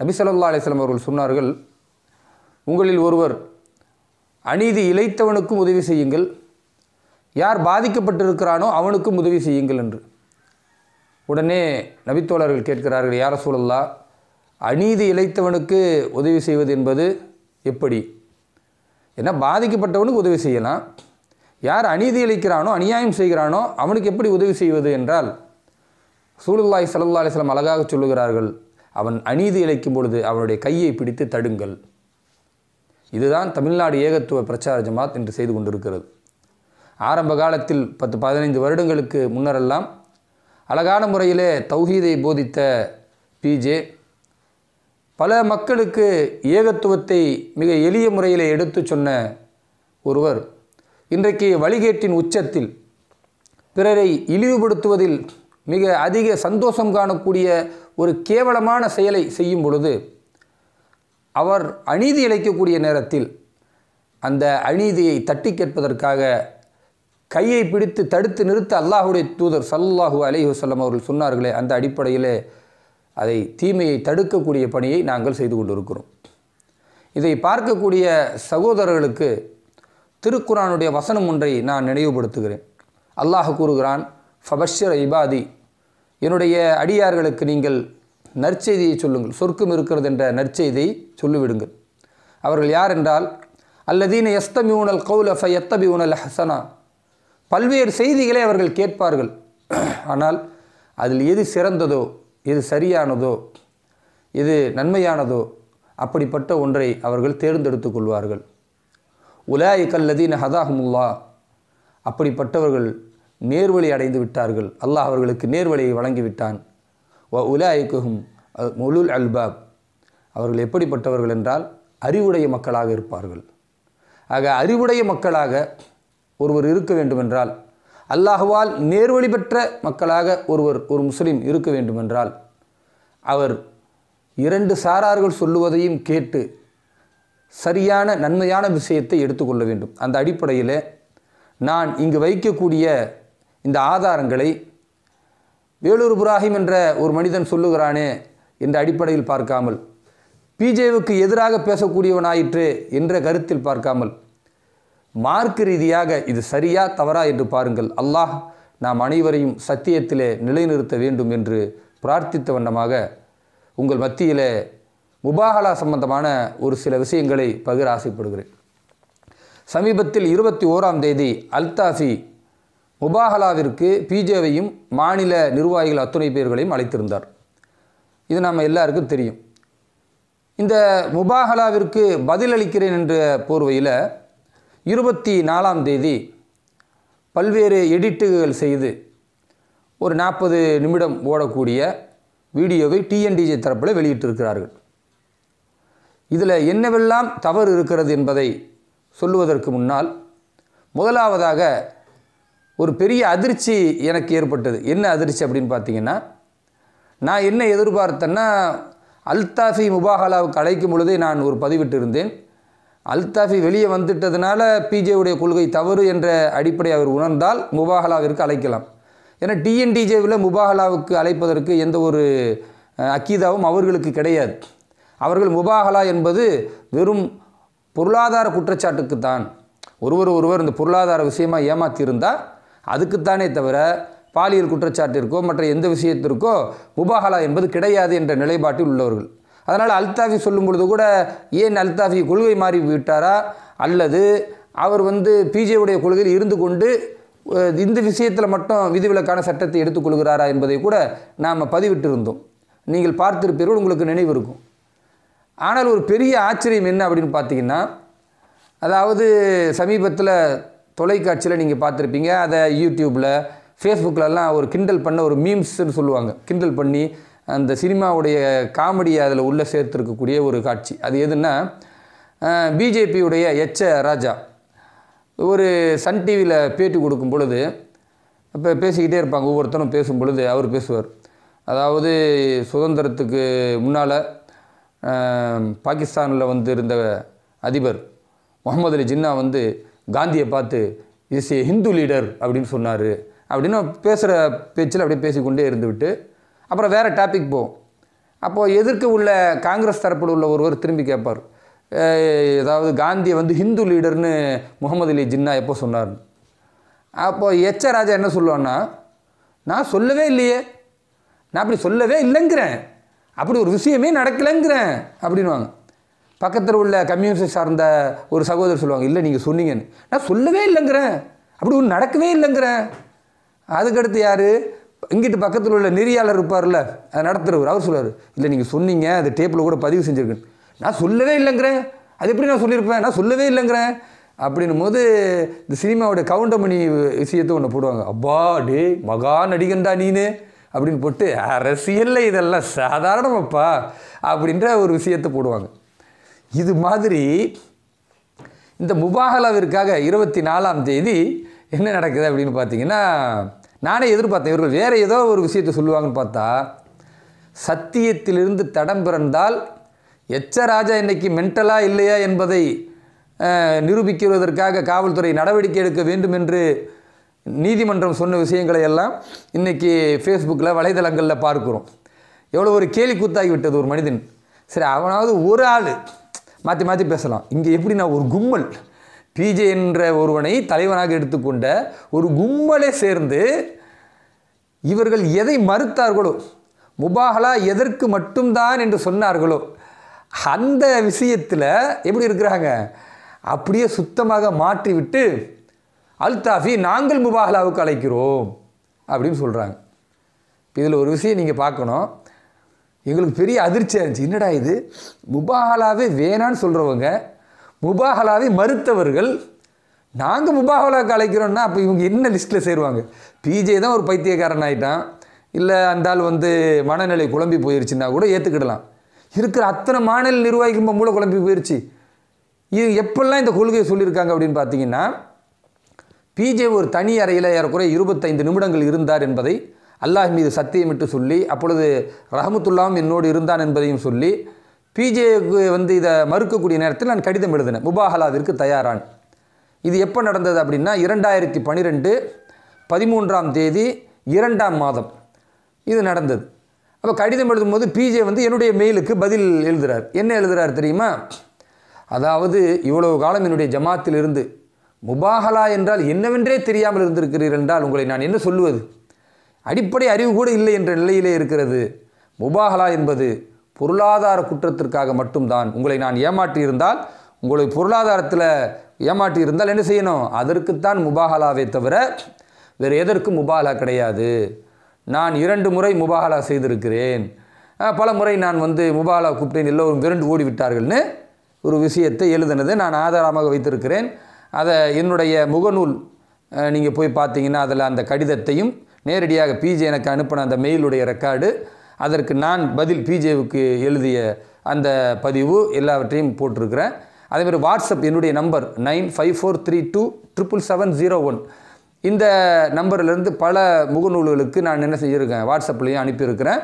நபி சொல்லா அலிஸ்லாம் அவர்கள் சொன்னார்கள் உங்களில் ஒருவர் அநீதி இழைத்தவனுக்கும் உதவி செய்யுங்கள் யார் பாதிக்கப்பட்டிருக்கிறானோ அவனுக்கும் உதவி செய்யுங்கள் என்று உடனே நபித்தோழர்கள் கேட்கிறார்கள் யார சூழல்லா அநீதி இழைத்தவனுக்கு உதவி செய்வது என்பது எப்படி ஏன்னா பாதிக்கப்பட்டவனுக்கு உதவி செய்யலாம் யார் அநீதி இழைக்கிறானோ அநியாயம் செய்கிறானோ அவனுக்கு எப்படி உதவி செய்வது என்றால் சூழல்லாய் சல்லா அலிஸ்லாம் அழகாக சொல்லுகிறார்கள் அவன் அநீதி இழைக்கும் பொழுது அவனுடைய கையை பிடித்து தடுங்கள் இதுதான் தமிழ்நாடு ஏகத்துவ பிரச்சார ஜமாத் என்று செய்து கொண்டிருக்கிறது ஆரம்ப காலத்தில் பத்து பதினைந்து வருடங்களுக்கு முன்னரெல்லாம் அழகான முறையிலே தௌஹீதை போதித்த பிஜே பல மக்களுக்கு ஏகத்துவத்தை மிக எளிய முறையில் எடுத்து சொன்ன ஒருவர் இன்றைக்கு வழிகேட்டின் உச்சத்தில் பிறரை இழிவுபடுத்துவதில் மிக அதிக சந்தோஷம் காணக்கூடிய ஒரு கேவலமான செயலை செய்யும் பொழுது அவர் அநீதி இழைக்கக்கூடிய நேரத்தில் அந்த அநீதியை தட்டி கேட்பதற்காக கையை பிடித்து தடுத்து நிறுத்த அல்லாஹுடைய தூதர் சல்லாஹூ அலி வல்லம் அவர்கள் சொன்னார்களே அந்த அடிப்படையிலே அதை தீமையை தடுக்கக்கூடிய பணியை நாங்கள் செய்து கொண்டிருக்கிறோம் இதை பார்க்கக்கூடிய சகோதரர்களுக்கு திருக்குறானுடைய வசனம் ஒன்றை நான் நினைவுபடுத்துகிறேன் அல்லாஹ் கூறுகிறான் ஃபபஷர் இபாதி என்னுடைய அடியார்களுக்கு நீங்கள் நற்செய்தியை சொல்லுங்கள் சொர்க்கம் இருக்கிறது என்ற நற்செய்தியை சொல்லிவிடுங்கள் அவர்கள் யார் என்றால் அல்லதீன எஸ்தமியூனல் கௌலஃப எத்தபியூனல் ஹசனா பல்வேறு செய்திகளை அவர்கள் கேட்பார்கள் ஆனால் அதில் எது சிறந்ததோ எது சரியானதோ எது நன்மையானதோ அப்படிப்பட்ட ஒன்றை அவர்கள் தேர்ந்தெடுத்து கொள்வார்கள் உலாய் கல்லதீன ஹதாஹமுல்லா அப்படிப்பட்டவர்கள் நேர்வழி அடைந்து விட்டார்கள் அல்லாஹ் அவர்களுக்கு நேர்வழியை வழங்கிவிட்டான் வ உலாய்க்குஹும் முலுல் அல்பாப் அவர்கள் எப்படிப்பட்டவர்கள் என்றால் அறிவுடைய மக்களாக இருப்பார்கள் ஆக அறிவுடைய மக்களாக ஒருவர் இருக்க வேண்டுமென்றால் அல்லாஹுவால் நேர்வழி பெற்ற மக்களாக ஒருவர் ஒரு முஸ்லீம் இருக்க வேண்டுமென்றால் அவர் இரண்டு சாரார்கள் சொல்லுவதையும் கேட்டு சரியான நன்மையான விஷயத்தை எடுத்துக்கொள்ள வேண்டும் அந்த அடிப்படையில் நான் இங்கு வைக்கக்கூடிய இந்த ஆதாரங்களை வேலூர் புராஹிம் என்ற ஒரு மனிதன் சொல்லுகிறானே என்ற அடிப்படையில் பார்க்காமல் பிஜேவுக்கு எதிராக பேசக்கூடியவனாயிற்று என்ற கருத்தில் பார்க்காமல் மார்க்கு ரீதியாக இது சரியா தவறா என்று பாருங்கள் அல்லாஹ் நாம் அனைவரையும் சத்தியத்திலே நிலைநிறுத்த வேண்டும் என்று பிரார்த்தித்த வண்ணமாக உங்கள் மத்தியிலே முபாகலா சம்பந்தமான ஒரு சில விஷயங்களை பகிர ஆசைப்படுகிறேன் சமீபத்தில் இருபத்தி ஓராம் தேதி அல்தாசி முபாஹலாவிற்கு பிஜேவையும் மாநில நிர்வாகிகள் அத்துணை பேர்களையும் அழைத்திருந்தார் இது நம்ம எல்லாருக்கும் தெரியும் இந்த முபாஹலாவிற்கு பதிலளிக்கிறேன் என்ற போர்வையில் இருபத்தி நாலாம் தேதி பல்வேறு எடிட்டுகள் செய்து ஒரு நாற்பது நிமிடம் ஓடக்கூடிய வீடியோவை டிஎன்டிஜே தரப்பில் வெளியிட்டிருக்கிறார்கள் இதில் என்னவெல்லாம் தவறு இருக்கிறது என்பதை சொல்லுவதற்கு முன்னால் முதலாவதாக ஒரு பெரிய அதிர்ச்சி எனக்கு ஏற்பட்டது என்ன அதிர்ச்சி அப்படின்னு பார்த்தீங்கன்னா நான் என்ன எதிர்பார்த்தேன்னா அல்தாஃபி முபாஹலாவுக்கு அழைக்கும் பொழுதே நான் ஒரு பதிவிட்டு இருந்தேன் அல்தாஃபி வெளியே வந்துட்டதுனால பிஜேவுடைய கொள்கை தவறு என்ற அடிப்படை அவர் உணர்ந்தால் முபாஹலாவிற்கு அழைக்கலாம் ஏன்னா டிஎன்டிஜேவில் முபாஹலாவுக்கு அழைப்பதற்கு எந்த ஒரு அக்கீதாவும் அவர்களுக்கு கிடையாது அவர்கள் முபாஹலா என்பது வெறும் பொருளாதார குற்றச்சாட்டுக்கு தான் ஒருவர் ஒருவர் இந்த பொருளாதார விஷயமாக ஏமாற்றியிருந்தால் அதுக்குத்தானே தவிர பாலியல் குற்றச்சாட்டிற்கோ மற்ற எந்த விஷயத்திற்கோ முபாகலா என்பது கிடையாது என்ற நிலைப்பாட்டில் உள்ளவர்கள் அதனால் அல்தாஃபி சொல்லும் பொழுது கூட ஏன் அல்தாஃபி கொள்கை மாறி விட்டாரா அல்லது அவர் வந்து பிஜேவுடைய கொள்கையில் இருந்து கொண்டு இந்த விஷயத்தில் மட்டும் விதிவிலக்கான சட்டத்தை எடுத்துக்கொள்கிறாரா என்பதை கூட நாம் பதிவிட்டிருந்தோம் நீங்கள் பார்த்திருப்பீர்கள் உங்களுக்கு நினைவு இருக்கும் ஆனால் ஒரு பெரிய ஆச்சரியம் என்ன அப்படின்னு பார்த்தீங்கன்னா அதாவது சமீபத்தில் தொலைக்காட்சியில் நீங்கள் பார்த்துருப்பீங்க அதை யூடியூப்பில் ஃபேஸ்புக்கிலலாம் ஒரு கிண்டல் பண்ண ஒரு மீம்ஸ்ன்னு சொல்லுவாங்க கிண்டல் பண்ணி அந்த சினிமாவுடைய காமெடியை அதில் உள்ளே சேர்த்துருக்கக்கூடிய ஒரு காட்சி அது எதுன்னா பிஜேபியுடைய எச்ச ராஜா ஒரு சன் டிவியில் பேட்டி கொடுக்கும் பொழுது இப்போ பேசிக்கிட்டே இருப்பாங்க ஒவ்வொருத்தரும் பேசும் பொழுது அவர் பேசுவார் அதாவது சுதந்திரத்துக்கு முன்னால் பாகிஸ்தானில் வந்து இருந்த அதிபர் முகமது அலி ஜின்னா வந்து காந்தியை பார்த்து இஸ் ஏ ஹிந்து லீடர் அப்படின்னு சொன்னார் அப்படின்னு பேசுகிற பேச்சில் அப்படியே பேசிக்கொண்டே இருந்துவிட்டு அப்புறம் வேறு டாபிக் போவோம் அப்போது எதிர்க்க உள்ள காங்கிரஸ் தரப்பில் உள்ள ஒருவர் திரும்பி கேட்பார் ஏதாவது காந்தியை வந்து ஹிந்து லீடர்னு முகமது அலி ஜின்னா எப்போ சொன்னார் அப்போது எச்ச ராஜா என்ன சொல்லுவான்னா நான் சொல்லவே இல்லையே நான் அப்படி சொல்லவே இல்லைங்கிறேன் அப்படி ஒரு விஷயமே நடக்கலைங்கிறேன் அப்படின்வாங்க பக்கத்தில் உள்ள கம்யூனிஸ்ட் சார்ந்த ஒரு சகோதரர் சொல்லுவாங்க இல்லை நீங்கள் சொன்னீங்கன்னு நான் சொல்லவே இல்லைங்கிறேன் அப்படி ஒன்று நடக்கவே இல்லைங்கிறேன் அதுக்கடுத்து யார் இங்கிட்டு பக்கத்தில் உள்ள நெறியாளர் இருப்பார்ல அதை நடத்துகிறவர் அவர் சொல்லுவார் இல்லை நீங்கள் சொன்னீங்க அது டேப்பில் கூட பதிவு செஞ்சுருக்கேன் நான் சொல்லவே இல்லைங்கிறேன் அது எப்படி நான் சொல்லியிருப்பேன் நான் சொல்லவே இல்லைங்கிறேன் அப்படின்னும் போது இந்த சினிமாவோட கவுண்டமணி விஷயத்தை ஒன்று போடுவாங்க அப்பா டே மகா நடிகன்டா நீனு அப்படின்னு போட்டு அரசியலில் இதெல்லாம் சாதாரணமாப்பா அப்படின்ற ஒரு விஷயத்தை போடுவாங்க இது மாதிரி இந்த முபாகலாவிற்காக இருபத்தி நாலாம் தேதி என்ன நடக்குது அப்படின்னு பார்த்தீங்கன்னா நானே எதிர்பார்த்தேன் இவர்கள் வேறு ஏதோ ஒரு விஷயத்தை சொல்லுவாங்கன்னு பார்த்தா சத்தியத்திலிருந்து தடம் பிறந்தால் எச்ச ராஜா இன்றைக்கி மென்டலாக இல்லையா என்பதை நிரூபிக்கிறதற்காக காவல்துறை நடவடிக்கை எடுக்க வேண்டும் என்று நீதிமன்றம் சொன்ன விஷயங்களை எல்லாம் இன்றைக்கி ஃபேஸ்புக்கில் வலைதளங்களில் பார்க்குறோம் எவ்வளோ ஒரு கேலி கூத்தாகி விட்டது ஒரு மனிதன் சரி அவனாவது ஒரு ஆள் மாற்றி மாற்றி பேசலாம் இங்கே எப்படின்னா ஒரு கும்பல் பிஜே என்ற ஒருவனை தலைவனாக எடுத்துக்கொண்ட ஒரு கும்பலே சேர்ந்து இவர்கள் எதை மறுத்தார்களோ முபாகலா எதற்கு மட்டும்தான் என்று சொன்னார்களோ அந்த விஷயத்தில் எப்படி இருக்கிறாங்க அப்படியே சுத்தமாக மாற்றிவிட்டு அல்தாஃபி நாங்கள் முபாகலாவுக்கு அழைக்கிறோம் அப்படின்னு சொல்கிறாங்க இதில் ஒரு விஷயம் நீங்கள் பார்க்கணும் எங்களுக்கு பெரிய அதிர்ச்சியாக இருந்துச்சு என்னடா இது முபாஹலாவே வேணான்னு சொல்கிறவங்க முபாஹலாவே மறுத்தவர்கள் நாங்கள் முபாஹலாவுக்கு அழைக்கிறோன்னா அப்போ இவங்க என்ன லிஸ்ட்டில் சேருவாங்க பிஜே தான் ஒரு பைத்தியக்காரன் ஆகிட்டான் இல்லை அந்த ஆள் வந்து மனநிலை குழம்பி போயிருச்சுன்னா கூட ஏற்றுக்கிடலாம் இருக்கிற அத்தனை மாநில நிர்வாகிக்கும் மூல குழம்பி போயிருச்சு இது எப்பெல்லாம் இந்த கொள்கையை சொல்லியிருக்காங்க அப்படின்னு பார்த்தீங்கன்னா பிஜே ஒரு தனி அறையில் ஏறக்குறைய இருபத்தைந்து நிமிடங்கள் இருந்தார் என்பதை அல்லாஹ் மீது சத்தியம் விட்டு சொல்லி அப்பொழுது ரஹமத்துல்லாம் என்னோடு இருந்தான் என்பதையும் சொல்லி பிஜேக்கு வந்து இதை மறுக்கக்கூடிய நேரத்தில் நான் கடிதம் எழுதினேன் முபாஹலாவிற்கு தயாரான் இது எப்போ நடந்தது அப்படின்னா இரண்டாயிரத்தி பன்னிரெண்டு பதிமூன்றாம் தேதி இரண்டாம் மாதம் இது நடந்தது அப்போ கடிதம் எழுதும்போது பிஜே வந்து என்னுடைய மெயிலுக்கு பதில் எழுதுகிறார் என்ன எழுதுகிறார் தெரியுமா அதாவது இவ்வளவு காலம் என்னுடைய ஜமாத்தில் இருந்து முபாஹலா என்றால் என்னவென்றே தெரியாமல் இருந்திருக்கிறீர்கள் என்றால் உங்களை நான் என்ன சொல்லுவது அடிப்படை அறிவு கூட இல்லை என்ற நிலையிலே இருக்கிறது முபாகலா என்பது பொருளாதார குற்றத்திற்காக மட்டும்தான் உங்களை நான் ஏமாற்றியிருந்தால் உங்களை பொருளாதாரத்தில் ஏமாற்றியிருந்தால் என்ன செய்யணும் அதற்குத்தான் முபாகலாவை தவிர வேறு எதற்கும் முபாகலா கிடையாது நான் இரண்டு முறை முபாகலா செய்திருக்கிறேன் பல முறை நான் வந்து முபாகலா கூப்பிட்டேன் எல்லோரும் விரண்டு ஓடிவிட்டார்கள்னு ஒரு விஷயத்தை எழுதினது நான் ஆதாரமாக வைத்திருக்கிறேன் அதை என்னுடைய முகநூல் நீங்கள் போய் பார்த்தீங்கன்னா அதில் அந்த கடிதத்தையும் நேரடியாக பிஜே எனக்கு அனுப்பின அந்த மெயிலுடைய ரெக்கார்டு அதற்கு நான் பதில் பிஜேவுக்கு எழுதிய அந்த பதிவு எல்லாவற்றையும் போட்டிருக்கிறேன் அதேமாதிரி வாட்ஸ்அப் என்னுடைய number nine five four three two triple seven zero one இந்த நம்பர்லேருந்து பல முகநூல்களுக்கு நான் என்ன செஞ்சுருக்கேன் வாட்ஸ்அப்லேயும் அனுப்பியிருக்கிறேன்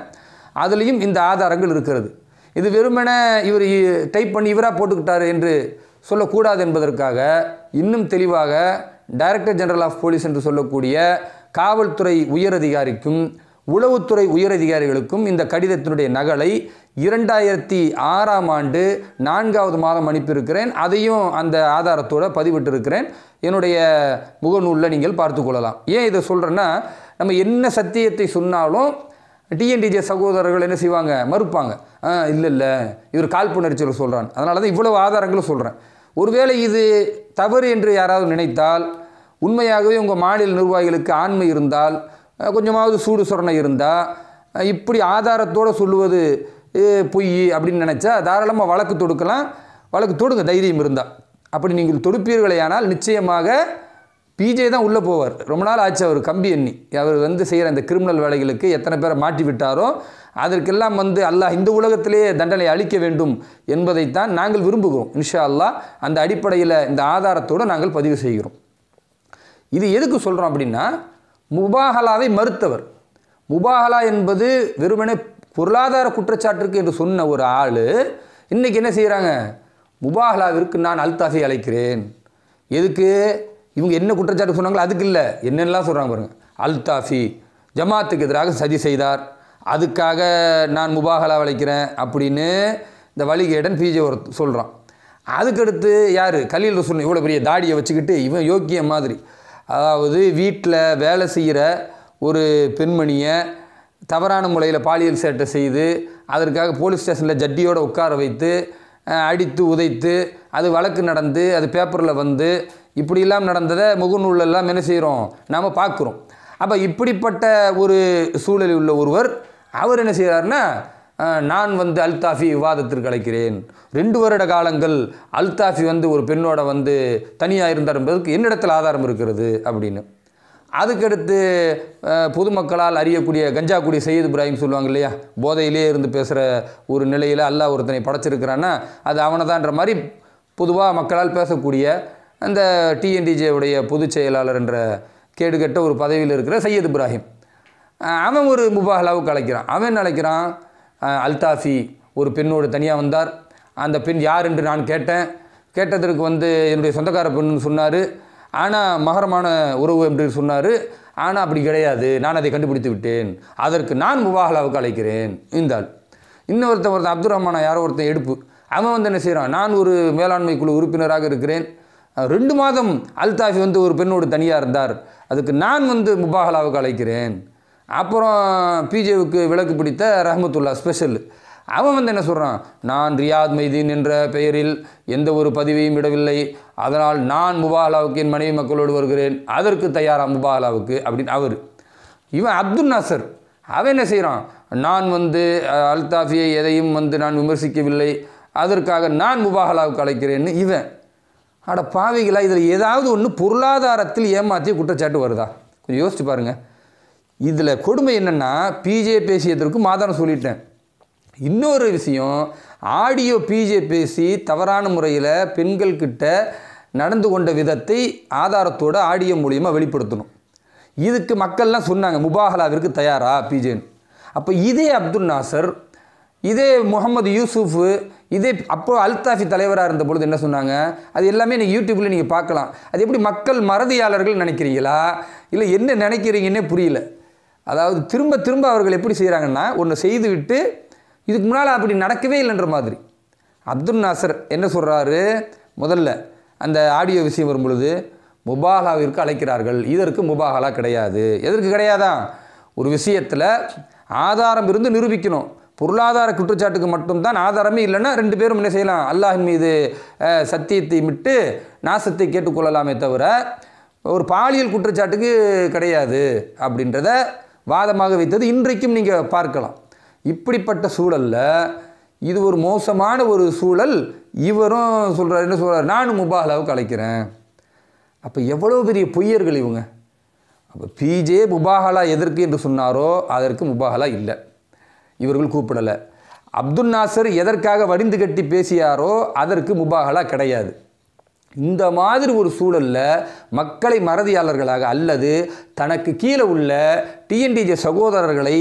அதுலேயும் இந்த ஆதாரங்கள் இருக்கிறது இது வெறுமனே இவர் டைப் பண்ணி இவராக போட்டுக்கிட்டார் என்று சொல்லக்கூடாது என்பதற்காக இன்னும் தெளிவாக டைரக்டர் ஜெனரல் ஆஃப் போலீஸ் என்று சொல்லக்கூடிய காவல்துறை உயரதிகாரிக்கும் உளவுத்துறை உயரதிகாரிகளுக்கும் இந்த கடிதத்தினுடைய நகலை இரண்டாயிரத்தி ஆறாம் ஆண்டு நான்காவது மாதம் அனுப்பியிருக்கிறேன் அதையும் அந்த ஆதாரத்தோடு பதிவிட்டிருக்கிறேன் என்னுடைய முகநூலில் நீங்கள் பார்த்துக்கொள்ளலாம் ஏன் இதை சொல்கிறேன்னா நம்ம என்ன சத்தியத்தை சொன்னாலும் டிஎன்டிஜே சகோதரர்கள் என்ன செய்வாங்க மறுப்பாங்க ஆ இல்லை இல்லை இவர் காழ்ப்புணர்ச்சியில் சொல்கிறான் அதனால தான் இவ்வளவு ஆதாரங்களும் சொல்கிறேன் ஒருவேளை இது தவறு என்று யாராவது நினைத்தால் உண்மையாகவே உங்கள் மாநில நிர்வாகிகளுக்கு ஆண்மை இருந்தால் கொஞ்சமாவது சூடு சுரணை இருந்தால் இப்படி ஆதாரத்தோடு சொல்லுவது பொய் அப்படின்னு நினச்சா தாராளமாக வழக்கு தொடுக்கலாம் வழக்கு தொடுங்க தைரியம் இருந்தால் அப்படி நீங்கள் தொடுப்பீர்களே ஆனால் நிச்சயமாக பிஜே தான் உள்ளே போவார் ரொம்ப நாள் ஆச்சு அவர் கம்பி எண்ணி அவர் வந்து செய்கிற அந்த கிரிமினல் வேலைகளுக்கு எத்தனை பேரை மாட்டி விட்டாரோ அதற்கெல்லாம் வந்து அல்லாஹ் இந்த உலகத்திலேயே தண்டனை அளிக்க வேண்டும் என்பதைத்தான் நாங்கள் விரும்புகிறோம் இன்ஷா அல்லா அந்த அடிப்படையில் இந்த ஆதாரத்தோடு நாங்கள் பதிவு செய்கிறோம் இது எதுக்கு சொல்கிறோம் அப்படின்னா முபாஹலாவை மறுத்தவர் முபாஹலா என்பது வெறுமனே பொருளாதார குற்றச்சாட்டிற்கு என்று சொன்ன ஒரு ஆள் இன்றைக்கி என்ன செய்கிறாங்க முபாஹலாவிற்கு நான் அல்தாஃபை அழைக்கிறேன் எதுக்கு இவங்க என்ன குற்றச்சாட்டு சொன்னாங்களோ அதுக்கு இல்லை என்னென்னலாம் சொல்கிறாங்க பாருங்கள் அல்தாஃபி ஜமாத்துக்கு எதிராக சதி செய்தார் அதுக்காக நான் முபாகலா வளைக்கிறேன் அப்படின்னு இந்த வழிகேடன் பிஜே ஒரு சொல்கிறான் அதுக்கடுத்து யார் கலியில் சொல்லணும் இவ்வளோ பெரிய தாடியை வச்சுக்கிட்டு இவன் யோக்கிய மாதிரி அதாவது வீட்டில் வேலை செய்கிற ஒரு பெண்மணியை தவறான முறையில் பாலியல் சேட்டை செய்து அதற்காக போலீஸ் ஸ்டேஷனில் ஜட்டியோடு உட்கார வைத்து அடித்து உதைத்து அது வழக்கு நடந்து அது பேப்பரில் வந்து இப்படிலாம் நடந்ததை முகநூலெல்லாம் என்ன செய்கிறோம் நாம் பார்க்குறோம் அப்போ இப்படிப்பட்ட ஒரு சூழலில் உள்ள ஒருவர் அவர் என்ன செய்கிறாருன்னா நான் வந்து அல்தாஃபி விவாதத்திற்கு அழைக்கிறேன் ரெண்டு வருட காலங்கள் அல்தாஃபி வந்து ஒரு பெண்ணோட வந்து தனியாக இருந்தார் என்பதற்கு என்னிடத்தில் ஆதாரம் இருக்கிறது அப்படின்னு அதுக்கடுத்து பொதுமக்களால் அறியக்கூடிய கஞ்சா குடி சையது இப்ராஹிம் சொல்லுவாங்க இல்லையா போதையிலே இருந்து பேசுகிற ஒரு நிலையில் அல்லாஹ் ஒருத்தனை படைச்சிருக்கிறான்னா அது அவனதான்ற மாதிரி பொதுவாக மக்களால் பேசக்கூடிய அந்த டிஎன்டிஜேவுடைய பொதுச் செயலாளர் என்ற கேடுகட்ட ஒரு பதவியில் இருக்கிற சையது இப்ராஹிம் அவன் ஒரு முபாகலாவுக்கு அழைக்கிறான் அவன் அழைக்கிறான் அல்தாஃபி ஒரு பெண்ணோடு தனியாக வந்தார் அந்த பெண் யார் என்று நான் கேட்டேன் கேட்டதற்கு வந்து என்னுடைய சொந்தக்கார பெண்ணுன்னு சொன்னார் ஆனால் மகரமான உறவு என்று சொன்னார் ஆனால் அப்படி கிடையாது நான் அதை கண்டுபிடித்து விட்டேன் அதற்கு நான் முபாகலாவுக்கு அழைக்கிறேன் இந்தாள் இன்னொருத்தன் ஒருத்தன் அப்துல் ரஹ்மானா யாரோ ஒருத்தன் எடுப்பு அவன் வந்து என்ன செய்கிறான் நான் ஒரு மேலாண்மை குழு உறுப்பினராக இருக்கிறேன் ரெண்டு மாதம் அல்தாஃபி வந்து ஒரு பெண்ணோடு தனியாக இருந்தார் அதுக்கு நான் வந்து முபாகலாவுக்கு அழைக்கிறேன் அப்புறம் பிஜேவுக்கு விளக்கு பிடித்த ரஹமத்துல்லா ஸ்பெஷல் அவன் வந்து என்ன சொல்கிறான் நான் ரியாத் மைதீன் என்ற பெயரில் எந்த ஒரு பதிவையும் விடவில்லை அதனால் நான் முபாலாவுக்கு என் மனைவி மக்களோடு வருகிறேன் அதற்கு தயாரா முபாலாவுக்கு அப்படின்னு அவர் இவன் அப்துல் நாசர் அவன் என்ன செய்கிறான் நான் வந்து அல்தாஃபியை எதையும் வந்து நான் விமர்சிக்கவில்லை அதற்காக நான் முபாஹலாவுக்கு அழைக்கிறேன்னு இவன் அட பாவிகளாக இதில் ஏதாவது ஒன்று பொருளாதாரத்தில் ஏமாற்றி குற்றச்சாட்டு வருதா கொஞ்சம் யோசிச்சு பாருங்கள் இதில் கொடுமை என்னென்னா பிஜே பேசியதற்கும் மாதானம் சொல்லிட்டேன் இன்னொரு விஷயம் ஆடியோ பிஜே பேசி தவறான முறையில் பெண்கள்கிட்ட நடந்து கொண்ட விதத்தை ஆதாரத்தோடு ஆடியோ மூலியமாக வெளிப்படுத்தணும் இதுக்கு மக்கள்லாம் சொன்னாங்க முபாஹலாவிற்கு தயாரா பிஜேன்னு அப்போ இதே அப்துல் நாசர் இதே முகமது யூசுஃபு இதே அப்போது அல்தாஃபி தலைவராக இருந்த பொழுது என்ன சொன்னாங்க அது எல்லாமே நீங்கள் யூடியூப்பில் நீங்கள் பார்க்கலாம் அது எப்படி மக்கள் மறதியாளர்கள் நினைக்கிறீங்களா இல்லை என்ன நினைக்கிறீங்கன்னே புரியல அதாவது திரும்ப திரும்ப அவர்கள் எப்படி செய்கிறாங்கன்னா ஒன்று செய்துவிட்டு இதுக்கு முன்னால் அப்படி நடக்கவே இல்லைன்ற மாதிரி அப்துல் நாசர் என்ன சொல்கிறாரு முதல்ல அந்த ஆடியோ விஷயம் வரும்பொழுது முபாகாவிற்கு அழைக்கிறார்கள் இதற்கு முபாகலா கிடையாது எதற்கு கிடையாதான் ஒரு விஷயத்தில் ஆதாரம் இருந்து நிரூபிக்கணும் பொருளாதார குற்றச்சாட்டுக்கு மட்டும்தான் ஆதாரமே இல்லைன்னா ரெண்டு பேரும் என்ன செய்யலாம் அல்லாஹின் மீது சத்தியத்தை விட்டு நாசத்தை கேட்டுக்கொள்ளலாமே தவிர ஒரு பாலியல் குற்றச்சாட்டுக்கு கிடையாது அப்படின்றத வாதமாக வைத்தது இன்றைக்கும் நீங்கள் பார்க்கலாம் இப்படிப்பட்ட சூழலில் இது ஒரு மோசமான ஒரு சூழல் இவரும் சொல்கிறார் என்ன சொல்கிறார் நானும் முபாலாவுக்கு அழைக்கிறேன் அப்போ எவ்வளோ பெரிய பொய்யர்கள் இவங்க அப்போ பிஜே முபாஹலா எதற்கு என்று சொன்னாரோ அதற்கு முபாஹலா இல்லை இவர்கள் கூப்பிடலை அப்துல் நாசர் எதற்காக வடிந்து கட்டி பேசியாரோ அதற்கு முபாஹலா கிடையாது இந்த மாதிரி ஒரு சூழலில் மக்களை மறதியாளர்களாக அல்லது தனக்கு கீழே உள்ள டிஎன்டிஜே சகோதரர்களை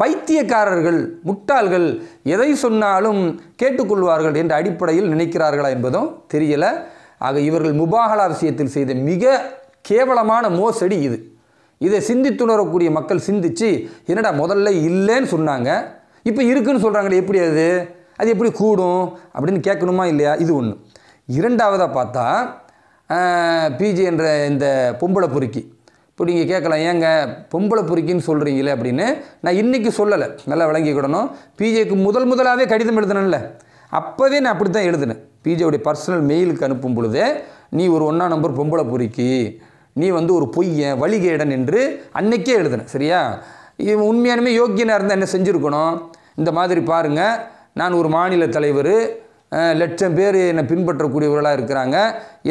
பைத்தியக்காரர்கள் முட்டாள்கள் எதை சொன்னாலும் கேட்டுக்கொள்வார்கள் என்ற அடிப்படையில் நினைக்கிறார்களா என்பதும் தெரியலை ஆக இவர்கள் முபாகலா விஷயத்தில் செய்த மிக கேவலமான மோசடி இது இதை சிந்தித்துணரக்கூடிய மக்கள் சிந்தித்து என்னடா முதல்ல இல்லைன்னு சொன்னாங்க இப்போ இருக்குன்னு சொல்கிறாங்களே எப்படி அது அது எப்படி கூடும் அப்படின்னு கேட்கணுமா இல்லையா இது ஒன்று இரண்டாவதாக பார்த்தா பிஜி என்ற இந்த பொம்பளை பொறுக்கி இப்போ நீங்கள் கேட்கலாம் ஏங்க பொம்பளை பொறுக்கின்னு சொல்கிறீங்களே அப்படின்னு நான் இன்றைக்கி சொல்லலை நல்லா விளங்கிக்கிடணும் பிஜேக்கு முதல் முதலாகவே கடிதம் எழுதுனேன்ல அப்போவே நான் அப்படி தான் எழுதினேன் பிஜேவுடைய பர்சனல் மெயிலுக்கு அனுப்பும் பொழுதே நீ ஒரு ஒன்றா நம்பர் பொம்பளை பொறுக்கி நீ வந்து ஒரு பொய்யன் வழிகேடன் என்று அன்னைக்கே எழுதினேன் சரியா இவன் உண்மையானுமே யோக்கியனாக இருந்தால் என்ன செஞ்சுருக்கணும் இந்த மாதிரி பாருங்கள் நான் ஒரு மாநில தலைவர் லட்சம் பேர் என்னை பின்பற்றக்கூடியவர்களாக இருக்கிறாங்க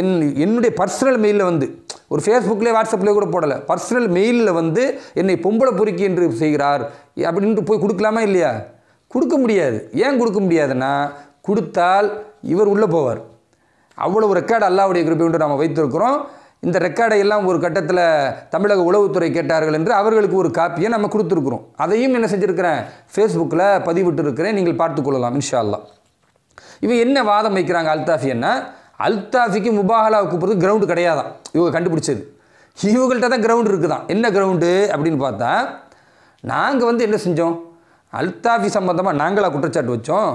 என் என்னுடைய பர்சனல் மெயிலில் வந்து ஒரு ஃபேஸ்புக்லேயே வாட்ஸ்அப்லேயே கூட போடலை பர்சனல் மெயிலில் வந்து என்னை பொம்பளை பொறுக்கி என்று செய்கிறார் அப்படின்ட்டு போய் கொடுக்கலாமா இல்லையா கொடுக்க முடியாது ஏன் கொடுக்க முடியாதுன்னா கொடுத்தால் இவர் உள்ளே போவார் அவ்வளோ ரெக்கார்டு அல்லாவுடைய கிருப்பை ஒன்று நாம் வைத்திருக்கிறோம் இந்த ரெக்கார்டை எல்லாம் ஒரு கட்டத்தில் தமிழக உளவுத்துறை கேட்டார்கள் என்று அவர்களுக்கு ஒரு காப்பியை நம்ம கொடுத்துருக்குறோம் அதையும் என்ன செஞ்சுருக்கிறேன் ஃபேஸ்புக்கில் பதிவிட்டு இருக்கிறேன் நீங்கள் பார்த்துக்கொள்ளலாம் இன்ஷா அல்லா இவன் என்ன வாதம் வைக்கிறாங்க அல்தாஃபி என்ன அல்தாஃபிக்கு முபாஹலாவை கூப்பிட்றது கிரவுண்டு கிடையாதான் இவங்க கண்டுபிடிச்சது இவங்கள்ட்ட தான் கிரவுண்டு இருக்குதான் என்ன கிரவுண்டு அப்படின்னு பார்த்தா நாங்கள் வந்து என்ன செஞ்சோம் அல்தாஃபி சம்மந்தமாக நாங்களாக குற்றச்சாட்டு வச்சோம்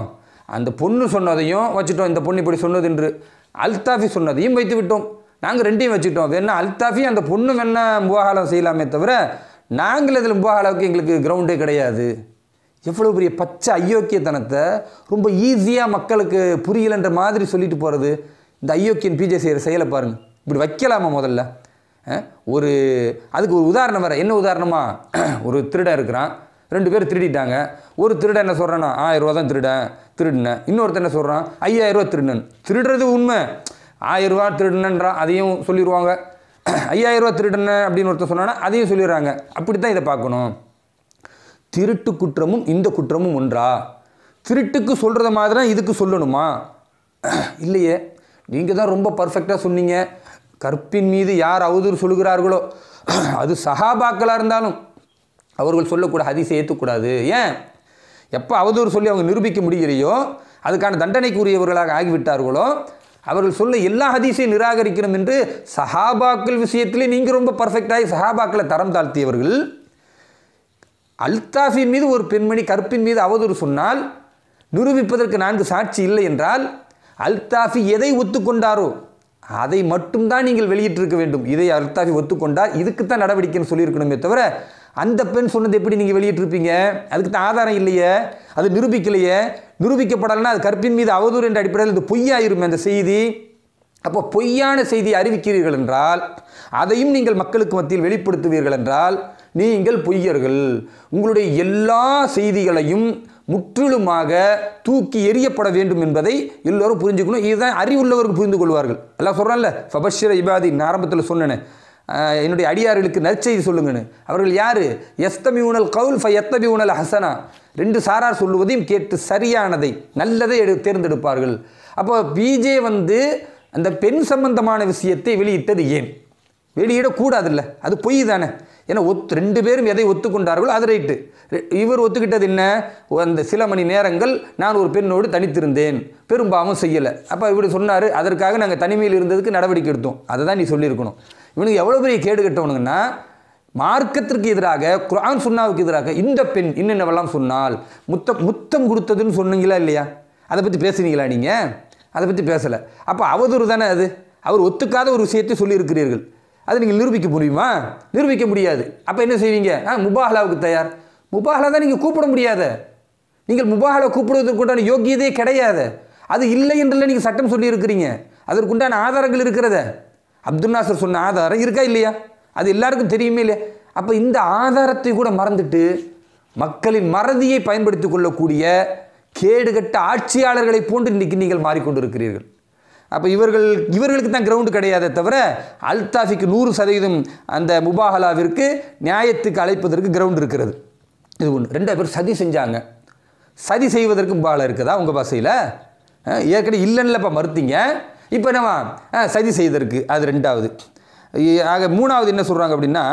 அந்த பொண்ணு சொன்னதையும் வச்சுட்டோம் இந்த பொண்ணு இப்படி சொன்னது என்று அல்தாஃபி சொன்னதையும் வைத்து விட்டோம் நாங்கள் ரெண்டையும் வச்சுட்டோம் வேணா அல்தாஃபி அந்த பொண்ணு வேணால் முகாலம் செய்யலாமே தவிர நாங்கள் இதில் முகாலாவுக்கு எங்களுக்கு கிரவுண்டே கிடையாது எவ்வளோ பெரிய பச்சை ஐயோக்கியத்தனத்தை ரொம்ப ஈஸியாக மக்களுக்கு புரியலன்ற மாதிரி சொல்லிட்டு போகிறது இந்த ஐயோக்கியன் பிஜே செய்கிற செயலை பாருங்கள் இப்படி வைக்கலாமா முதல்ல ஒரு அதுக்கு ஒரு உதாரணம் வேறு என்ன உதாரணமாக ஒரு திருடன் இருக்கிறான் ரெண்டு பேர் திருடிட்டாங்க ஒரு திருட என்ன சொல்கிறான்னா ரூபா தான் திருடன் திருடினேன் இன்னொருத்தர் என்ன சொல்கிறான் ரூபா திருடுனு திருடுறது உண்மை ரூபா திருடுனன்றான் அதையும் சொல்லிடுவாங்க ரூபா திருடுன அப்படின்னு ஒருத்தர் சொன்னான்னா அதையும் சொல்லிடுறாங்க அப்படி தான் இதை பார்க்கணும் திருட்டு குற்றமும் இந்த குற்றமும் ஒன்றா திருட்டுக்கு சொல்கிறத மாதிரி தான் இதுக்கு சொல்லணுமா இல்லையே நீங்கள் தான் ரொம்ப பர்ஃபெக்டாக சொன்னீங்க கற்பின் மீது யார் அவதூறு சொல்கிறார்களோ அது சஹாபாக்களாக இருந்தாலும் அவர்கள் சொல்லக்கூட ஹதீஸை ஏற்றக்கூடாது ஏன் எப்போ அவதூறு சொல்லி அவங்க நிரூபிக்க முடிகிறையோ அதுக்கான தண்டனைக்குரியவர்களாக ஆகிவிட்டார்களோ அவர்கள் சொல்ல எல்லா ஹதீஸையும் நிராகரிக்கிறோம் என்று சஹாபாக்கள் விஷயத்திலே நீங்கள் ரொம்ப பர்ஃபெக்டாகி சஹாபாக்களை தரம் தாழ்த்தியவர்கள் அல்தாஃபின் மீது ஒரு பெண்மணி கற்பின் மீது அவதூறு சொன்னால் நிரூபிப்பதற்கு நான்கு சாட்சி இல்லை என்றால் அல்தாஃபி எதை ஒத்துக்கொண்டாரோ அதை மட்டும்தான் நீங்கள் வெளியிட்டிருக்க வேண்டும் இதை அல்தாஃபி ஒத்துக்கொண்டார் இதுக்கு தான் நடவடிக்கைன்னு சொல்லியிருக்கணுமே தவிர அந்த பெண் சொன்னது எப்படி நீங்கள் வெளியிட்டிருப்பீங்க அதுக்கு தான் ஆதாரம் இல்லையே அது நிரூபிக்கலையே நிரூபிக்கப்படலைன்னா அது கற்பின் மீது அவதூறு என்ற அடிப்படையில் இது பொய்யாயிருமே அந்த செய்தி அப்போ பொய்யான செய்தியை அறிவிக்கிறீர்கள் என்றால் அதையும் நீங்கள் மக்களுக்கு மத்தியில் வெளிப்படுத்துவீர்கள் என்றால் நீங்கள் பொய்யர்கள் உங்களுடைய எல்லா செய்திகளையும் முற்றிலுமாக தூக்கி எறியப்பட வேண்டும் என்பதை எல்லோரும் புரிஞ்சுக்கணும் இதுதான் அறிவுள்ளவர்கள் புரிந்து கொள்வார்கள் எல்லாம் சொல்கிறான்ல ஃபபஷிர இபாதி நான் ஆரம்பத்தில் சொன்னேன் என்னுடைய அடியார்களுக்கு நற்செய்தி சொல்லுங்கன்னு அவர்கள் யார் எஸ்தமியூனல் கவுல் ஃப எத்தமியூனல் ஹசனா ரெண்டு சாரார் சொல்லுவதையும் கேட்டு சரியானதை நல்லதை எடு தேர்ந்தெடுப்பார்கள் அப்போ பிஜே வந்து அந்த பெண் சம்பந்தமான விஷயத்தை வெளியிட்டது ஏன் வெளியிடக்கூடாதுல்ல அது பொய் தானே ஏன்னா ஒத்து ரெண்டு பேரும் எதை ஒத்துக்கொண்டார்கள் அது ரைட்டு இவர் ஒத்துக்கிட்டது என்ன அந்த சில மணி நேரங்கள் நான் ஒரு பெண்ணோடு தனித்திருந்தேன் பெரும்பாவும் செய்யலை அப்போ இவர் சொன்னார் அதற்காக நாங்கள் தனிமையில் இருந்ததுக்கு நடவடிக்கை எடுத்தோம் அதை தான் நீ சொல்லியிருக்கணும் இவனுக்கு எவ்வளோ பெரிய கேடு கட்டவனுங்கன்னா மார்க்கத்திற்கு எதிராக குரான் சுன்னாவுக்கு எதிராக இந்த பெண் இன்னென்னவெல்லாம் சொன்னால் முத்தம் முத்தம் கொடுத்ததுன்னு சொன்னீங்களா இல்லையா அதை பற்றி பேசுனீங்களா நீங்கள் அதை பற்றி பேசலை அப்போ அவதூறு தானே அது அவர் ஒத்துக்காத ஒரு விஷயத்தை சொல்லியிருக்கிறீர்கள் அதை நீங்கள் நிரூபிக்க முடியுமா நிரூபிக்க முடியாது அப்போ என்ன செய்வீங்க ஆ முபாஹலாவுக்கு தயார் முபாஹலா தான் நீங்கள் கூப்பிட முடியாத நீங்கள் முபாஹலா கூப்பிடுவதற்குண்டான யோக்கியதே கிடையாது அது இல்லை என்றில் நீங்கள் சட்டம் சொல்லியிருக்கிறீங்க அதற்குண்டான ஆதாரங்கள் இருக்கிறத அப்துல் நாசர் சொன்ன ஆதாரம் இருக்கா இல்லையா அது எல்லாருக்கும் தெரியுமே இல்லையா அப்போ இந்த ஆதாரத்தை கூட மறந்துட்டு மக்களின் மறதியை பயன்படுத்தி கொள்ளக்கூடிய கேடுகட்ட ஆட்சியாளர்களை போன்று இன்றைக்கு நீங்கள் மாறிக்கொண்டிருக்கிறீர்கள் அப்போ இவர்கள் இவர்களுக்கு தான் கிரவுண்டு கிடையாதே தவிர அல்தாஃபிக்கு நூறு சதவீதம் அந்த முபாஹலாவிற்கு நியாயத்துக்கு அழைப்பதற்கு கிரவுண்டு இருக்கிறது இது ஒன்று ரெண்டு பேர் சதி செஞ்சாங்க சதி செய்வதற்கும் பாலம் இருக்குதா உங்கள் பாசையில் ஏற்கனவே இல்லைன்னுலப்பா மறுத்தீங்க இப்போ என்னவா சதி செய்ததற்கு அது ரெண்டாவது ஆக மூணாவது என்ன சொல்கிறாங்க அப்படின்னா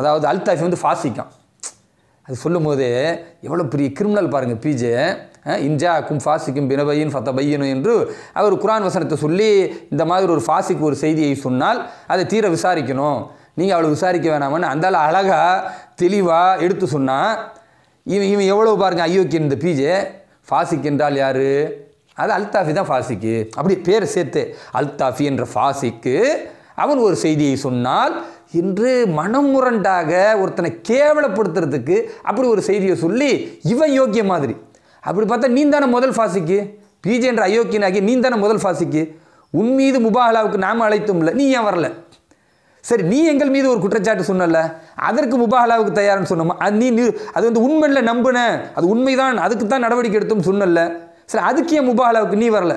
அதாவது அல்தாஃபி வந்து ஃபாசிக்கான் அது சொல்லும் போதே எவ்வளோ பெரிய கிரிமினல் பாருங்கள் பிஜே இன்ஜா கும் ஃபாசிக்கும் பினபையின் பையனு என்று அவர் குரான் வசனத்தை சொல்லி இந்த மாதிரி ஒரு ஃபாசிக்கு ஒரு செய்தியை சொன்னால் அதை தீர விசாரிக்கணும் நீங்கள் அவளை விசாரிக்க வேணாமனு அந்தால அழகாக தெளிவாக எடுத்து சொன்னால் இவன் இவன் எவ்வளோ பாருங்கள் ஐயோக்கியன் இந்த பிஜே ஃபாசிக் என்றால் யார் அது அல்தாஃபி தான் ஃபாசிக்கு அப்படி பேர் சேர்த்து அல்தாஃபி என்ற ஃபாசிக்கு அவன் ஒரு செய்தியை சொன்னால் மனம் மனமுரண்டாக ஒருத்தனை கேவலப்படுத்துறதுக்கு அப்படி ஒரு செய்தியை சொல்லி இவன் யோக்கிய மாதிரி அப்படி பார்த்தா நீ தானே முதல் ஃபாசிக்கு பிஜே என்ற அயோக்கியனாகி நீ தானே முதல் ஃபாசிக்கு உன் மீது முபாஹலாவுக்கு நாம் இல்லை நீ ஏன் வரல சரி நீ எங்கள் மீது ஒரு குற்றச்சாட்டு சொன்னல அதற்கு முபாஹலாவுக்கு தயார்னு சொன்னோமா அது நீ அது வந்து உண்மையில் நம்புன அது உண்மைதான் அதுக்கு தான் நடவடிக்கை எடுத்தோம்னு சொன்னல சரி அதுக்கு ஏன் முபாஹலாவுக்கு நீ வரல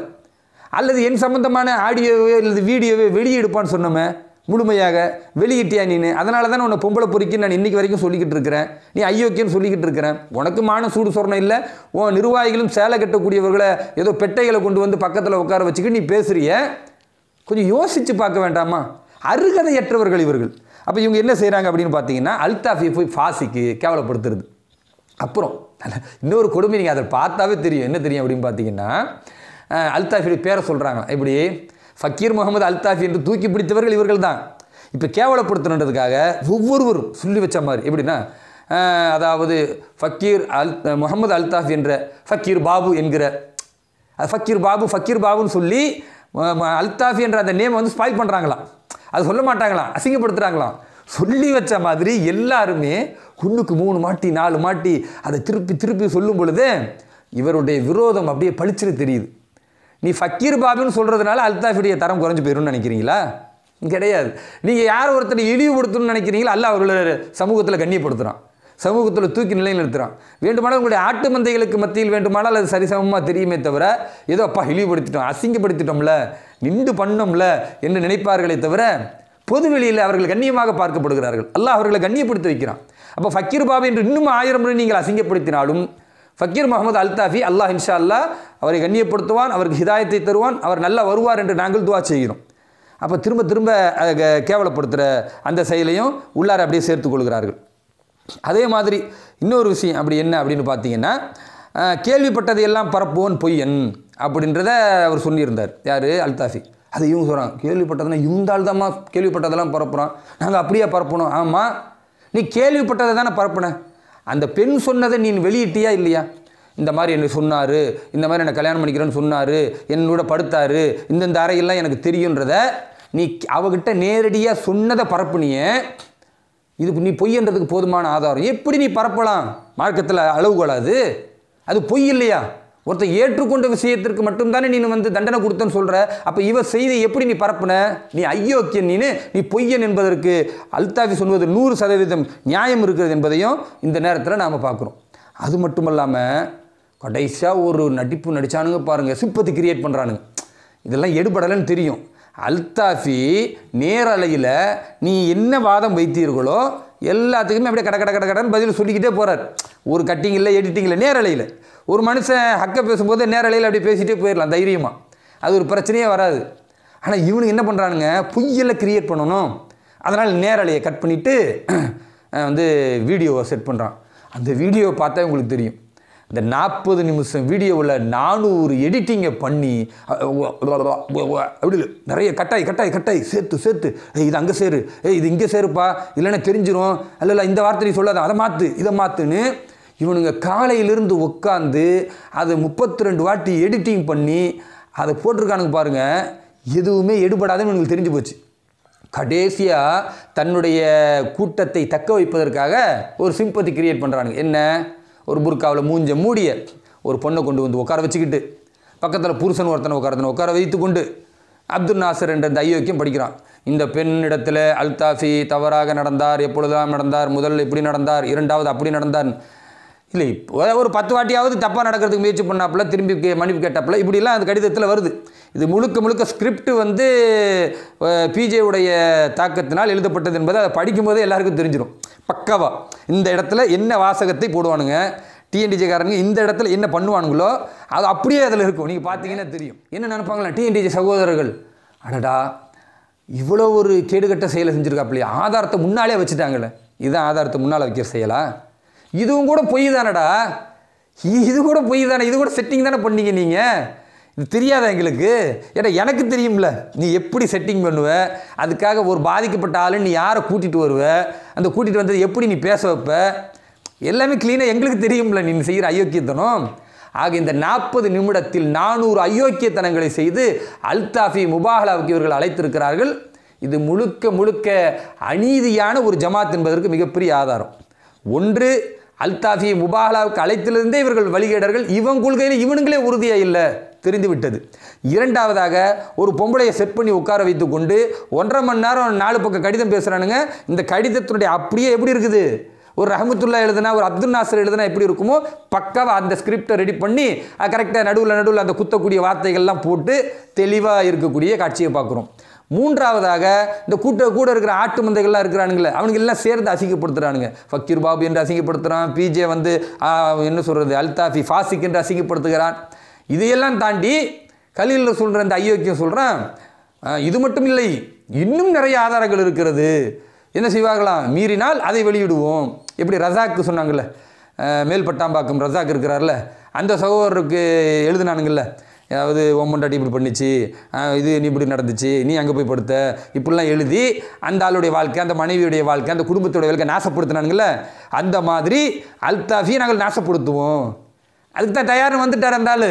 அல்லது என் சம்பந்தமான ஆடியோவே அல்லது வீடியோவே எடுப்பான்னு சொன்னோமே முழுமையாக வெளியிட்டியா நீனு அதனால தான் உன்னை பொம்பளை பொறிக்கு நான் இன்றைக்கி வரைக்கும் சொல்லிக்கிட்டு இருக்கிறேன் நீ ஐயோக்கியன்னு சொல்லிக்கிட்டு இருக்கிறேன் உனக்கு மான சூடு சொரணம் இல்லை உன் நிர்வாகிகளும் சேலை கட்டக்கூடியவர்களை ஏதோ பெட்டைகளை கொண்டு வந்து பக்கத்தில் உட்கார வச்சுக்கிட்டு நீ பேசுகிறிய கொஞ்சம் யோசித்து பார்க்க வேண்டாமா அருகதையற்றவர்கள் இவர்கள் அப்போ இவங்க என்ன செய்கிறாங்க அப்படின்னு பார்த்தீங்கன்னா அல்தாஃபி போய் ஃபாசிக்கு கேவலப்படுத்துறது அப்புறம் இன்னொரு கொடுமை நீங்கள் அதை பார்த்தாவே தெரியும் என்ன தெரியும் அப்படின்னு பார்த்தீங்கன்னா அல்தாஃபி பேரை சொல்கிறாங்க இப்படி ஃபக்கீர் முகமது அல்தாஃபி என்று தூக்கி பிடித்தவர்கள் இவர்கள் தான் இப்போ கேவலப்படுத்தணுன்றதுக்காக ஒவ்வொருவரும் சொல்லி வச்ச மாதிரி எப்படின்னா அதாவது ஃபக்கீர் அல் முகமது அல்தாஃப் என்ற ஃபக்கீர் பாபு என்கிற ஃபக்கீர் பாபு ஃபக்கீர் பாபுன்னு சொல்லி அல்தாஃபி என்ற அந்த நேம் வந்து ஸ்பாயில் பண்ணுறாங்களாம் அது சொல்ல மாட்டாங்களாம் அசிங்கப்படுத்துகிறாங்களாம் சொல்லி வச்ச மாதிரி எல்லாருமே ஒன்றுக்கு மூணு மாட்டி நாலு மாட்டி அதை திருப்பி திருப்பி சொல்லும் பொழுது இவருடைய விரோதம் அப்படியே பளிச்சுன்னு தெரியுது நீ ஃபக்கீர் பாபுன்னு சொல்கிறதுனால அல்தாஃபிடைய தரம் குறைஞ்சி போயிடும்னு நினைக்கிறீங்களா கிடையாது நீங்கள் யார் ஒருத்தர் இழிவுபடுத்தணும்னு நினைக்கிறீங்களோ அல்ல அவர்களை சமூகத்தில் கண்ணியப்படுத்துகிறான் சமூகத்தில் தூக்கி நிலையில் நிறுத்துகிறான் வேண்டுமானால் உங்களுடைய ஆட்டு மந்தைகளுக்கு மத்தியில் வேண்டுமானால் அது சரிசமமாக தெரியுமே தவிர ஏதோ அப்பா இழிவுபடுத்திட்டோம் அசிங்கப்படுத்திட்டோம்ல நின்று பண்ணோம்ல என்று நினைப்பார்களே தவிர பொதுவெளியில் அவர்கள் கண்ணியமாக பார்க்கப்படுகிறார்கள் அல்ல அவர்களை கண்ணியப்படுத்தி வைக்கிறான் அப்போ ஃபக்கீர் பாபு என்று இன்னும் ஆயிரம் முறை நீங்கள் அசிங்கப்படுத்தினாலும் ஃபக்கீர் முகமது அல்தாஃபி அல்லாஹ் இன்ஷா அல்லா அவரை கண்ணியப்படுத்துவான் அவருக்கு ஹிதாயத்தை தருவான் அவர் நல்லா வருவார் என்று நாங்கள் துவா செய்கிறோம் அப்போ திரும்ப திரும்ப கேவலப்படுத்துகிற அந்த செயலையும் உள்ளார அப்படியே சேர்த்துக்கொள்கிறார்கள் அதே மாதிரி இன்னொரு விஷயம் அப்படி என்ன அப்படின்னு பார்த்தீங்கன்னா கேள்விப்பட்டதை கேள்விப்பட்டதையெல்லாம் பரப்புவோன் பொய்யன் அப்படின்றத அவர் சொல்லியிருந்தார் யார் அல்தாஃபி அதை இவங்க சொல்கிறான் கேள்விப்பட்டதுன்னா இந்த ஆள் கேள்விப்பட்டதெல்லாம் பரப்புகிறான் நாங்கள் அப்படியே பரப்பணும் ஆமாம் நீ கேள்விப்பட்டதை தானே பரப்புனேன் அந்த பெண் சொன்னதை நீ வெளியிட்டியா இல்லையா இந்த மாதிரி என்னை சொன்னார் இந்த மாதிரி என்னை கல்யாணம் பண்ணிக்கிறேன்னு சொன்னார் என்னோட படுத்தார் இந்தந்த அறையெல்லாம் எனக்கு தெரியுன்றத நீ அவகிட்ட நேரடியாக சொன்னதை பரப்புனியே இது நீ பொய்ன்றதுக்கு போதுமான ஆதாரம் எப்படி நீ பரப்பலாம் மார்க்கத்தில் அளவுகோலாது அது பொய் இல்லையா ஒருத்தர் ஏற்றுக்கொண்ட விஷயத்திற்கு மட்டும்தானே நீ வந்து தண்டனை கொடுத்தன்னு சொல்கிற அப்போ இவ செய்தி எப்படி நீ பரப்புன நீ ஐயோக்கியன் நீனு நீ பொய்யன் என்பதற்கு அல்தாஃபி சொல்வது நூறு சதவீதம் நியாயம் இருக்கிறது என்பதையும் இந்த நேரத்தில் நாம் பார்க்குறோம் அது மட்டும் இல்லாமல் கடைசியாக ஒரு நடிப்பு நடித்தானுங்க பாருங்கள் சிப்பத்தி கிரியேட் பண்ணுறானுங்க இதெல்லாம் எடுபடலைன்னு தெரியும் அல்தாஃபி நேரலையில் நீ என்ன வாதம் வைத்தீர்களோ எல்லாத்துக்குமே அப்படியே கட கட கட கடைன்னு பதில் சொல்லிக்கிட்டே போகிறார் ஒரு கட்டிங் இல்லை எடிட்டிங் இல்லை நேரலையில் ஒரு மனுஷன் ஹக்கை பேசும்போது நேரலையில் அப்படியே பேசிகிட்டே போயிடலாம் தைரியமாக அது ஒரு பிரச்சனையே வராது ஆனால் இவனுக்கு என்ன பண்ணுறானுங்க பொய்யெல்லாம் க்ரியேட் பண்ணணும் அதனால் நேரலையை கட் பண்ணிவிட்டு வந்து வீடியோவை செட் பண்ணுறான் அந்த வீடியோவை பார்த்தா உங்களுக்கு தெரியும் இந்த நாற்பது நிமிஷம் வீடியோவில் நானூறு எடிட்டிங்கை பண்ணி அப்படி நிறைய கட்டாய் கட்டாய் கட்டாய் சேர்த்து சேர்த்து ஏய் இது அங்கே சேரு ஏய் இது இங்கே சேருப்பா இல்லைன்னா தெரிஞ்சிடும் அல்ல இல்லை இந்த வார்த்தை நீ சொல்லாத அதை மாற்று இதை மாற்றுன்னு இவனுங்க காலையிலிருந்து உட்காந்து அதை முப்பத்தி ரெண்டு வாட்டி எடிட்டிங் பண்ணி அதை போட்டிருக்கானுங்க பாருங்கள் எதுவுமே எடுபடாதுன்னு இவனுக்கு தெரிஞ்சு போச்சு கடைசியாக தன்னுடைய கூட்டத்தை தக்க வைப்பதற்காக ஒரு சிம்பத்தி கிரியேட் பண்ணுறானுங்க என்ன ஒரு புர்காவில் மூஞ்ச மூடிய ஒரு பொண்ணை கொண்டு வந்து உட்கார வச்சுக்கிட்டு பக்கத்தில் புருஷன் ஒருத்தனை உட்காரத்தனை உட்கார வைத்து கொண்டு அப்துல் நாசர் என்ற இந்த ஐயோக்கியம் படிக்கிறான் இந்த பெண்ணிடத்தில் அல்தாஃபி தவறாக நடந்தார் எப்பொழுதெல்லாம் நடந்தார் முதல் இப்படி நடந்தார் இரண்டாவது அப்படி நடந்தார் இல்லை இப்போ ஒரு பத்து வாட்டியாவது தப்பாக நடக்கிறதுக்கு முயற்சி பண்ணாப்புல திரும்பி கே மன்னிப்பு கேட்டாப்புல இப்படிலாம் அந்த கடிதத்தில் வருது இது முழுக்க முழுக்க ஸ்கிரிப்ட் வந்து பிஜேவுடைய தாக்கத்தினால் எழுதப்பட்டது என்பது அதை படிக்கும்போதே எல்லாருக்கும் தெரிஞ்சிடும் பக்காவாக இந்த இடத்துல என்ன வாசகத்தை போடுவானுங்க டிஎன்டிஜேக்காரங்க இந்த இடத்துல என்ன பண்ணுவானுங்களோ அது அப்படியே அதில் இருக்கும் நீங்கள் பார்த்தீங்கன்னா தெரியும் என்ன நினைப்பாங்களா டிஎன்டிஜே சகோதரர்கள் அடடா இவ்வளோ ஒரு கேடுகட்ட செயலை செஞ்சுருக்காப்பிலையே ஆதாரத்தை முன்னாலே வச்சுட்டாங்களே இதுதான் ஆதாரத்தை முன்னால் வைக்கிற செயலா இதுவும் கூட பொய் தானடா இது கூட பொய் தானே இது கூட செட்டிங் தானே பண்ணீங்க நீங்கள் இது தெரியாதா எங்களுக்கு ஏன்னா எனக்கு தெரியும்ல நீ எப்படி செட்டிங் பண்ணுவ அதுக்காக ஒரு பாதிக்கப்பட்ட ஆளுன்னு நீ யாரை கூட்டிகிட்டு வருவ அந்த கூட்டிகிட்டு வந்தது எப்படி நீ பேச வைப்ப எல்லாமே க்ளீனாக எங்களுக்கு தெரியும்ல நீ செய்கிற அயோக்கியத்தனம் ஆக இந்த நாற்பது நிமிடத்தில் நானூறு அயோக்கியத்தனங்களை செய்து அல்தாஃபி முபாகலாவுக்கு இவர்கள் அழைத்திருக்கிறார்கள் இது முழுக்க முழுக்க அநீதியான ஒரு ஜமாத் என்பதற்கு மிகப்பெரிய ஆதாரம் ஒன்று அல்தாஃபி முபாஹலாவுக்கு அழைத்திலிருந்தே இவர்கள் வழிகேடர்கள் இவன் கொள்கையில் இவனுங்களே உறுதியாக இல்லை தெரிந்துவிட்டது இரண்டாவதாக ஒரு பொம்பளையை செட் பண்ணி உட்கார வைத்து கொண்டு ஒன்றரை மணி நேரம் நாலு பக்கம் கடிதம் பேசுகிறானுங்க இந்த கடிதத்தினுடைய அப்படியே எப்படி இருக்குது ஒரு ரஹமத்துல்லா எழுதுனா ஒரு அப்துல் நாசர் எழுதுனா எப்படி இருக்குமோ பக்காவாக அந்த ஸ்கிரிப்டை ரெடி பண்ணி கரெக்டாக நடுவில் நடுவில் அந்த குத்தக்கூடிய வார்த்தைகள்லாம் போட்டு தெளிவாக இருக்கக்கூடிய காட்சியை பார்க்குறோம் மூன்றாவதாக இந்த கூட்ட கூட இருக்கிற ஆட்டு மந்தைகள்லாம் இருக்கிறானுங்களே அவனுக்கு எல்லாம் சேர்ந்து அசிங்கப்படுத்துகிறானுங்க ஃபக்கீர் பாபு என்று அசிங்கப்படுத்துகிறான் பிஜே வந்து என்ன சொல்கிறது அல்தாஃபி ஃபாசிக் என்று அசிங்கப்படுத்துகிறான் இதையெல்லாம் தாண்டி கலியில் சொல்கிற அந்த ஐயோக்கியம் சொல்கிறேன் இது மட்டும் இல்லை இன்னும் நிறைய ஆதாரங்கள் இருக்கிறது என்ன செய்வார்களாம் மீறினால் அதை வெளியிடுவோம் எப்படி ரசாக்கு சொன்னாங்கல்ல மேல்பட்டாம்பாக்கம் ரசாக் இருக்கிறார்ல அந்த சகோதரருக்கு எழுதினானுங்கள்ல ஏதாவது ஓம்பண்டாட்டி இப்படி பண்ணிச்சு இது நீ இப்படி நடந்துச்சு நீ அங்கே போய் படுத்த இப்படிலாம் எழுதி அந்த ஆளுடைய வாழ்க்கை அந்த மனைவியுடைய வாழ்க்கை அந்த குடும்பத்துடைய வாழ்க்கை நாசப்படுத்தினானுங்கள அந்த மாதிரி அல்தாஃபியை நாங்கள் நாசப்படுத்துவோம் அதுக்கு தான் தயார் வந்துட்டார் அந்த ஆள்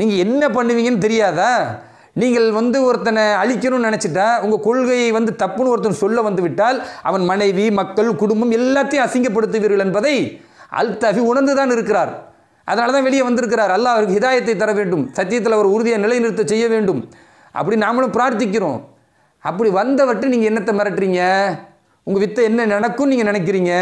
நீங்கள் என்ன பண்ணுவீங்கன்னு தெரியாதா நீங்கள் வந்து ஒருத்தனை அழிக்கணும்னு நினச்சிட்டா உங்கள் கொள்கையை வந்து தப்புன்னு ஒருத்தன் சொல்ல வந்து விட்டால் அவன் மனைவி மக்கள் குடும்பம் எல்லாத்தையும் அசிங்கப்படுத்துவீர்கள் என்பதை அல்தாஃபி உணர்ந்து தான் இருக்கிறார் அதனால தான் வெளியே வந்திருக்கிறார் அல்லா அவருக்கு ஹிதாயத்தை தர வேண்டும் சத்தியத்தில் அவர் உறுதியாக நிலைநிறுத்த செய்ய வேண்டும் அப்படி நாமளும் பிரார்த்திக்கிறோம் அப்படி வந்தவற்றை நீங்கள் என்னத்தை மிரட்டுறீங்க உங்கள் வித்தை என்ன நடக்கும் நீங்கள் நினைக்கிறீங்க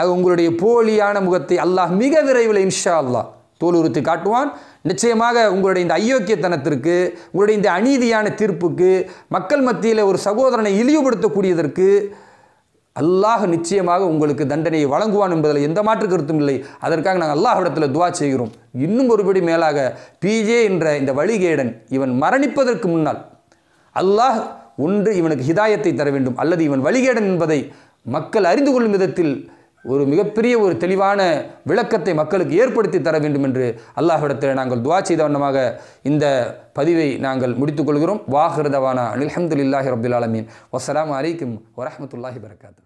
அது உங்களுடைய போலியான முகத்தை அல்லாஹ் மிக விரைவில் இன்ஷா அல்லா தோல் உறுத்தி காட்டுவான் நிச்சயமாக உங்களுடைய இந்த ஐயோக்கியத்தனத்திற்கு உங்களுடைய இந்த அநீதியான தீர்ப்புக்கு மக்கள் மத்தியில் ஒரு சகோதரனை இழிவுபடுத்தக்கூடியதற்கு அல்லாஹ் நிச்சயமாக உங்களுக்கு தண்டனையை வழங்குவான் என்பதில் எந்த மாற்று கருத்தும் இல்லை அதற்காக நாங்கள் அல்லாஹ் இடத்துல துவா செய்கிறோம் இன்னும் ஒருபடி மேலாக பிஜே என்ற இந்த வழிகேடன் இவன் மரணிப்பதற்கு முன்னால் அல்லாஹ் ஒன்று இவனுக்கு ஹிதாயத்தை தர வேண்டும் அல்லது இவன் வழிகேடன் என்பதை மக்கள் அறிந்து கொள்ளும் விதத்தில் ஒரு மிகப்பெரிய ஒரு தெளிவான விளக்கத்தை மக்களுக்கு ஏற்படுத்தி தர வேண்டும் என்று அல்லாஹிடத்தில் நாங்கள் துவா செய்த வண்ணமாக இந்த பதிவை நாங்கள் முடித்துக்கொள்கிறோம் வாஹிருதவானா இல்லாஹி ரபுல் ஆலமீன் வசலாம் அலைக்கும் வரமத்துல்லாஹி வரகாத்து